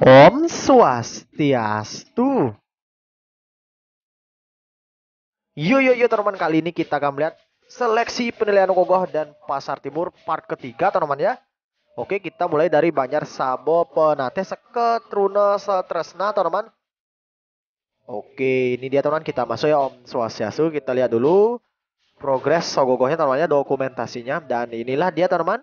Om Swastiastu. Yo yo yo teman teman kali ini kita akan melihat seleksi penilaian Kogoh dan Pasar Timur part ketiga teman teman ya. Oke kita mulai dari Banjar Sabo Penate Seketrune Setresna teman. teman Oke ini dia teman teman kita masuk ya Om Swastiastu kita lihat dulu progres ogogohnya namanya dokumentasinya dan inilah dia teman teman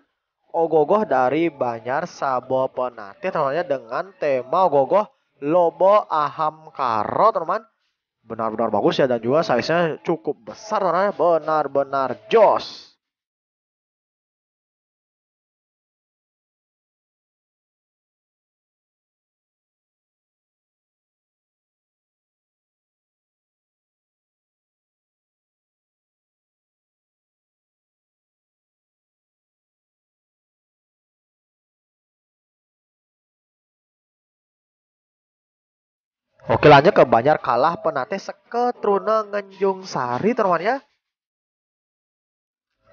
ogogoh dari Banyar Sabo Penate teman dengan tema ogogoh Lobo Aham Karo teman teman benar-benar bagus ya dan juga size-nya cukup besar teman benar-benar joss. Oke lanjut ke Banjar kalah penate seketruna ngenjung sari teman ya.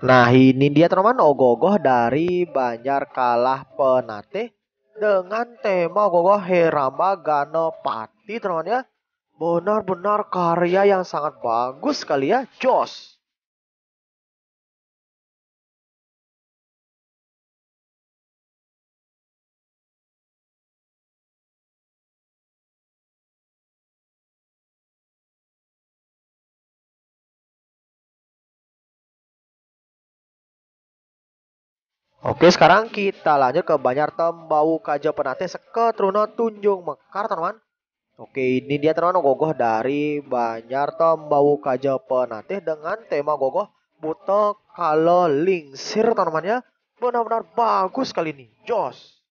Nah ini dia teman ogogoh dari Banjar kalah penate dengan tema ogogoh Heramba Ganopati teman ya. Benar-benar karya yang sangat bagus sekali ya, Jos. Oke, sekarang kita lanjut ke Banyar Tembau Kaja Penate Seketruno Tunjung Mekar, teman-teman. Oke, ini dia teman-teman gogoh dari Banyar Tembau Kaja Penate dengan tema gogoh Buto Kalau Lingsir, teman-teman ya. Benar-benar bagus kali ini. Jos.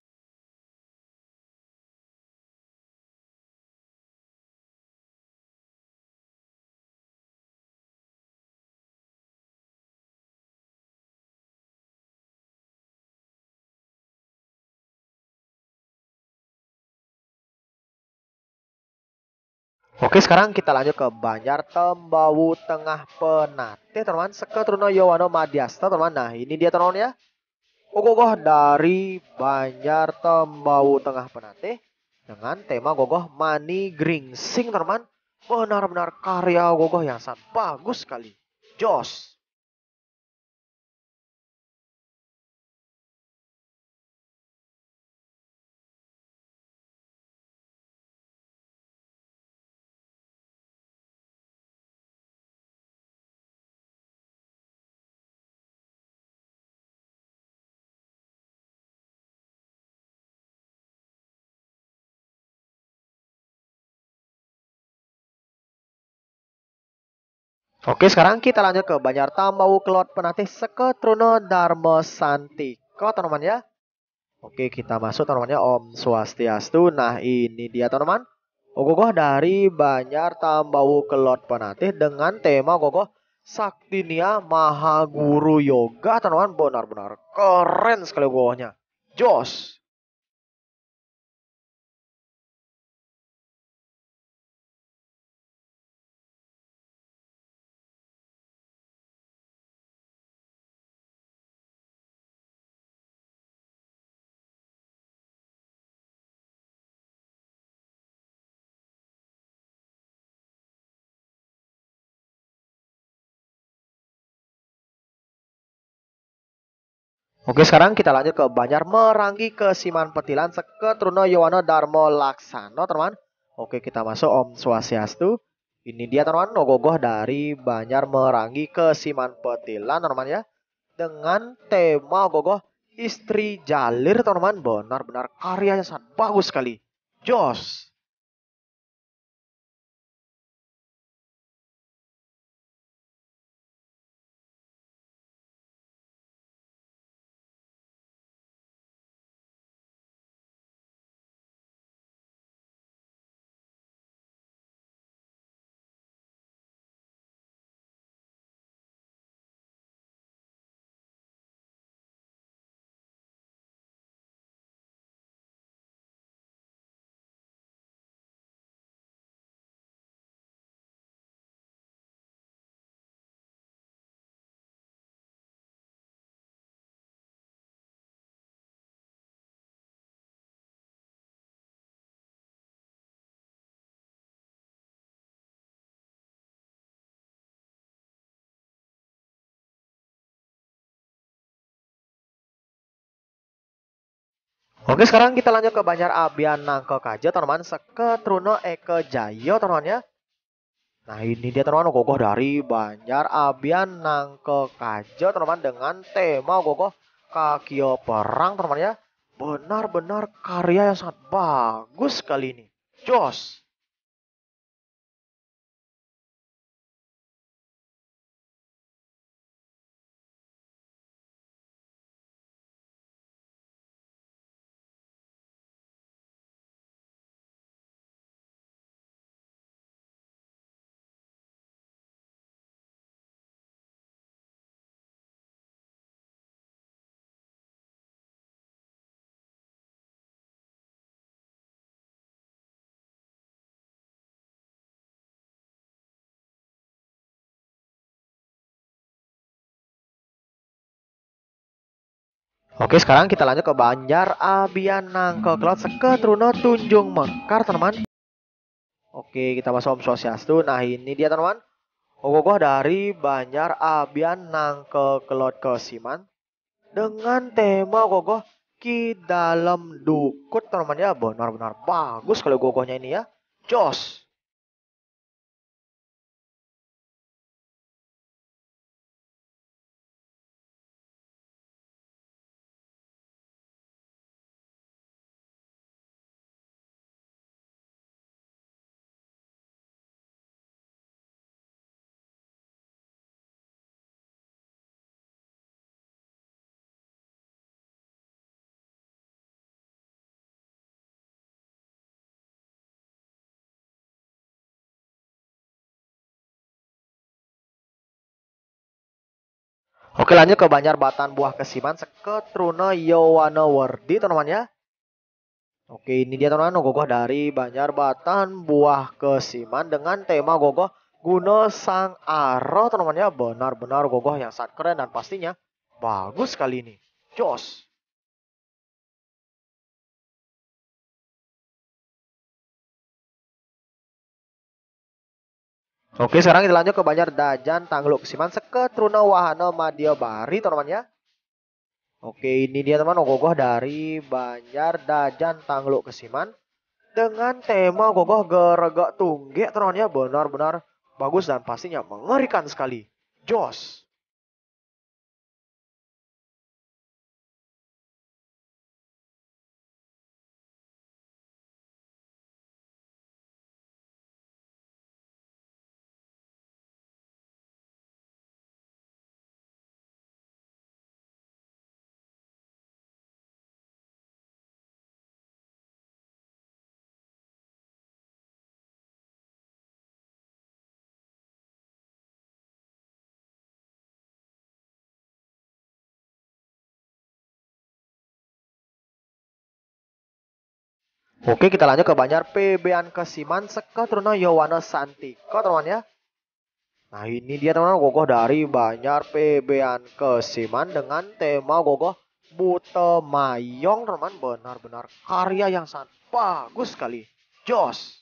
Oke sekarang kita lanjut ke Banjar Tembawu Tengah Penate teman-teman Seketruna Yowano Madiasta teman-teman Nah ini dia teman-teman ya Gogoh dari Banjar Tembawu Tengah Penate Dengan tema Gogoh Mani Gringsing teman-teman Benar-benar karya Gogoh yang sangat bagus sekali Joss Oke, sekarang kita lanjut ke Banjar Tambau Kelot Penatih Seke Truno Dharma Santiko, teman-teman ya. Oke, kita masuk teman-teman ya. Om Swastiastu. Nah, ini dia teman-teman. Ogogoh oh, dari Banjar Tambau Kelot Penatih dengan tema Ogogoh Saktinia Mahaguru Yoga, teman-teman. Benar-benar keren sekali gogohnya. Jos. Oke sekarang kita lanjut ke Banjar Merangi ke Siman Petilan Seketruno Yowana Darmo Laksano teman. Oke kita masuk Om Swastiastu. Ini dia teman nogogoh dari Banjar Merangi ke Siman Petilan teman ya. Dengan tema gogoh istri jalir teman benar-benar karyanya sangat bagus sekali. Jos. Oke sekarang kita lanjut ke Banjar Abian Nangke Kajo teman-teman Seketruno Eke Jayo teman-teman ya Nah ini dia teman-teman oh, gogoh dari Banjar Abian Nangke Kajo teman-teman dengan tema gogoh Kakio Perang teman-teman ya. Benar-benar karya yang sangat bagus kali ini. Jos. Oke sekarang kita lanjut ke Banjar Abianang ke Kelot Seket Runo Tunjung Mekar teman-teman Oke kita masuk Om Swastiastu Nah ini dia teman-teman Ogogoh dari Banjar Abianang ke Kelot Kesiman Dengan tema Ogogoh Ki Dalam Dukut teman-teman ya Benar-benar bagus kalau gogohnya ini ya Joss. Oke lanjut ke Banjar Batan Buah Kesiman Seketruna Yowana Wardi teman-teman ya. Oke ini dia teman-teman gogoh dari Banjar Batan Buah Kesiman dengan tema gogoh Guno Sang Aro teman-teman ya. Benar-benar gogoh yang sangat keren dan pastinya bagus kali ini. Jos. Oke, sekarang kita lanjut ke Banjar Dajan, Tangluk, Kesiman Truno, Wahana, Madio, Bari, teman-teman ya. Oke, ini dia teman ogoh dari Banjar Dajan, Tangluk, Kesiman. Dengan tema ogoh geregak tunggek, teman-teman ya, benar-benar bagus dan pastinya mengerikan sekali. Joss. Oke, kita lanjut ke Banjar PB Anke Simansek Yowana Santi Yowana teman ya. Nah, ini dia teman-teman gogoh dari Banjar PB Anke Siman dengan tema gogoh Bute Mayong, teman Benar-benar karya yang sangat bagus sekali. joss.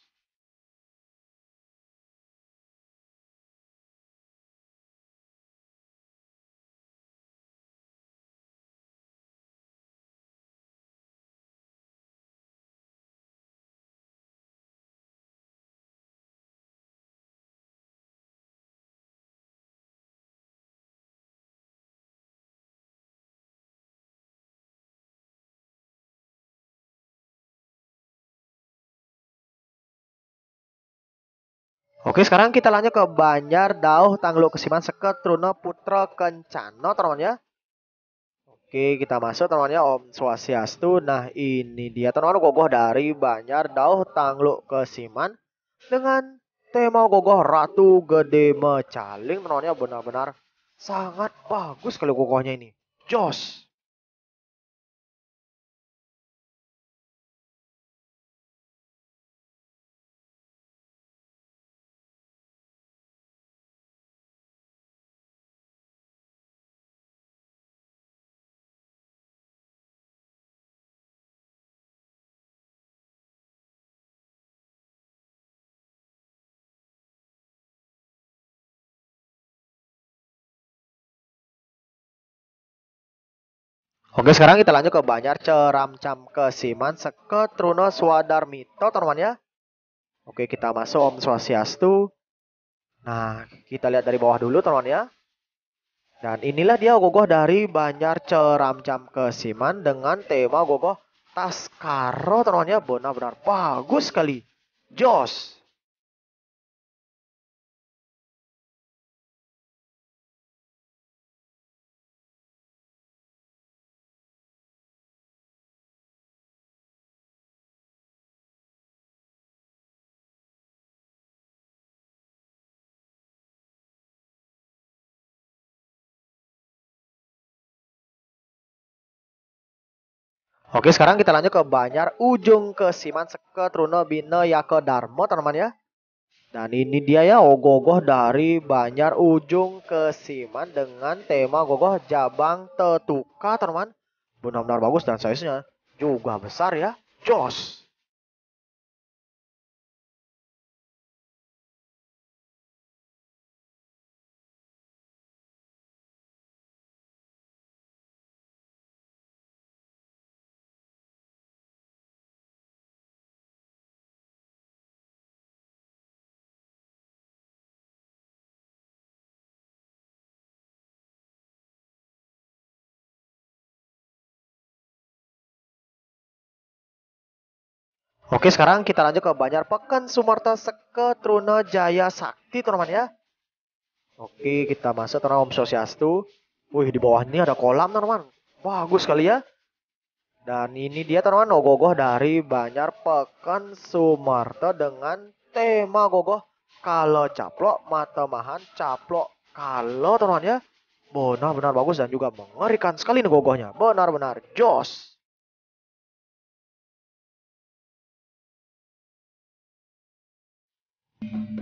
Oke, sekarang kita lanjut ke Banjar, Dauh, Tanglu, Kesiman, Seket, Truno, Putra, Kencana, teman-teman ya. Oke, kita masuk teman-teman ya, Om Swastiastu. Nah, ini dia teman-teman gogoh dari Banjar, Dauh, Tanglu, Kesiman dengan tema gogoh Ratu Gede Mecaling, teman-teman ya benar-benar sangat bagus kalau gogohnya ini. Jos. Oke sekarang kita lanjut ke Banjar Cam ke Siman Seke Truno Swadarmito teman-teman ya. Oke kita masuk Om Swastiastu. Nah kita lihat dari bawah dulu teman-teman ya. Dan inilah dia gogoh dari Banjar Cam ke Siman dengan tema gogoh Taskaro teman-teman ya. Benar-benar bagus sekali. Joss. Oke, sekarang kita lanjut ke Banyar ujung ke Siman Seke Truno Bine ke Darmo teman-teman ya. Dan ini dia ya ogoh-ogoh dari Banyar ujung ke Siman dengan tema gogoh Jabang Tetuka teman-teman. Benar-benar bagus dan size-nya juga besar ya. joss. Oke, sekarang kita lanjut ke Banjar Pekan Sumarta Seke Truna Jaya Sakti, teman-teman ya. Oke, kita masuk teman Om Sosiastu. Wih, di bawah ini ada kolam, teman-teman. Bagus sekali ya. Dan ini dia teman-teman ogoh-ogoh dari Banjar Pekan Sumarta dengan tema gogoh kalau caplok mata mahan caplok kalau teman-teman ya. Benar-benar bagus dan juga mengerikan sekali nih gogohnya. Benar-benar joss. Thank you.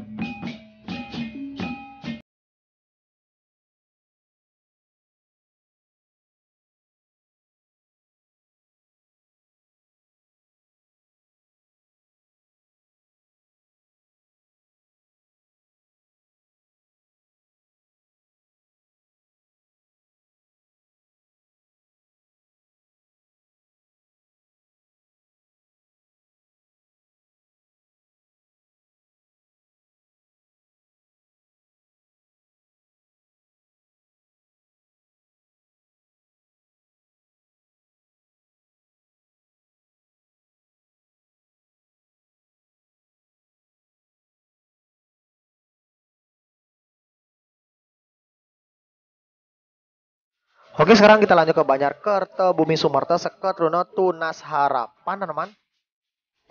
Oke sekarang kita lanjut ke Kerto Bumi Sumerta, Seket, Runo, Tunas, Harapan teman-teman.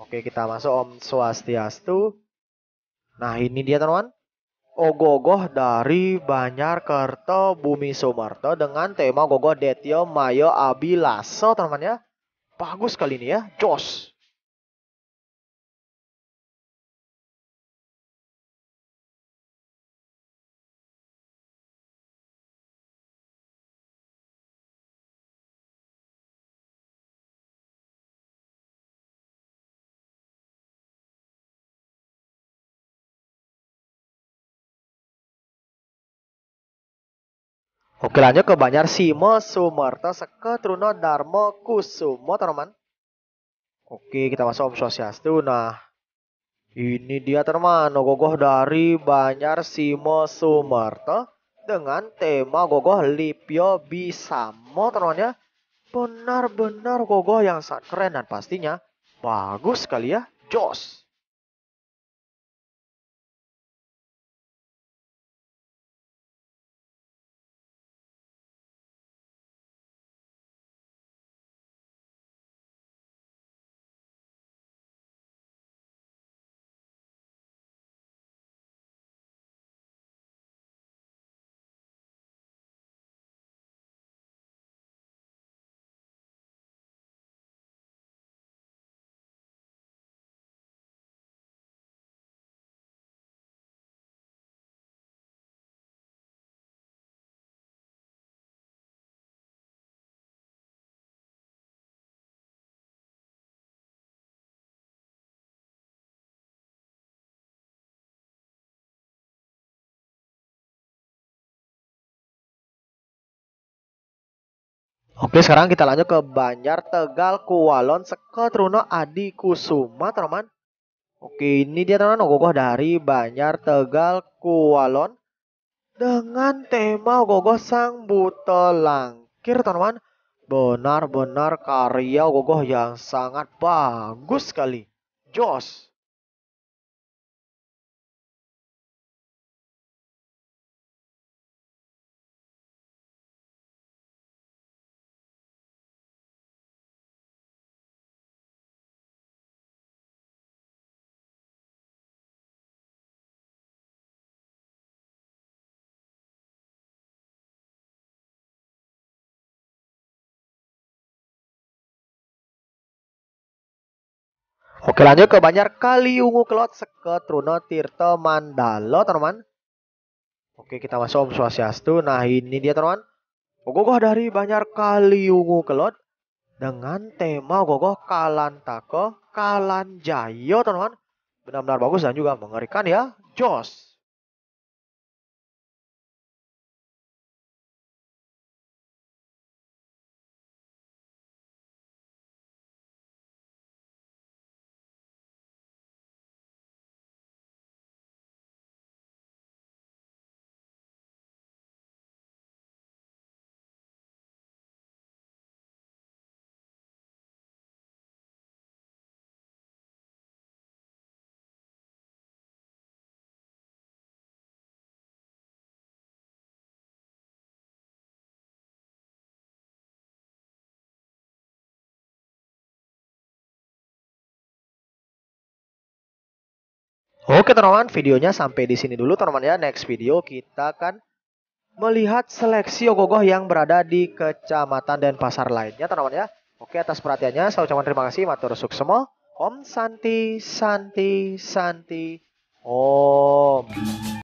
Oke kita masuk Om Swastiastu. Nah ini dia teman-teman. Ogogoh dari Kerto Bumi Sumerta dengan tema Gogoh Detio Mayo Abilaso teman-teman ya. Bagus kali ini ya, jos. Oke lanjut ke Banjar Simo Sumerta Seke Truno Darmo Kusumo teman. teman Oke kita masuk Om Swastiastu. Nah ini dia teman teman gogoh dari Banjar Simo Sumerta dengan tema gogoh Lipio Bisamo teman ya. Benar-benar gogoh yang sangat keren dan pastinya bagus sekali ya. Jos. Oke, sekarang kita lanjut ke Banjar Tegal Kualon Sekot Runo Adi Kusuma, teman. Oke, ini dia teman teman gogoh dari Banjar Tegal Kualon dengan tema gogoh Sang Buto Langkir, teman. teman Benar-benar karya gogoh yang sangat bagus sekali. Joss. Kelanjut ke Banjar Kali Kaliungu Kelot Seket Truno Tirto Mandalo teman-teman. Oke kita masuk Om Swastiastu. Nah ini dia teman-teman. Gogoh dari Banjar Kali Kaliungu Kelot dengan tema Gogoh Kalantako Kalanjayo teman-teman. Benar-benar bagus dan juga mengerikan ya. Jos. Oke teman-teman, videonya sampai di sini dulu teman-teman ya. Next video kita akan melihat seleksi ogoh yang berada di kecamatan dan pasar lainnya teman-teman ya. Oke, atas perhatiannya saya ucapkan terima kasih. Matur semua. Om Santi, Santi, Santi, Om.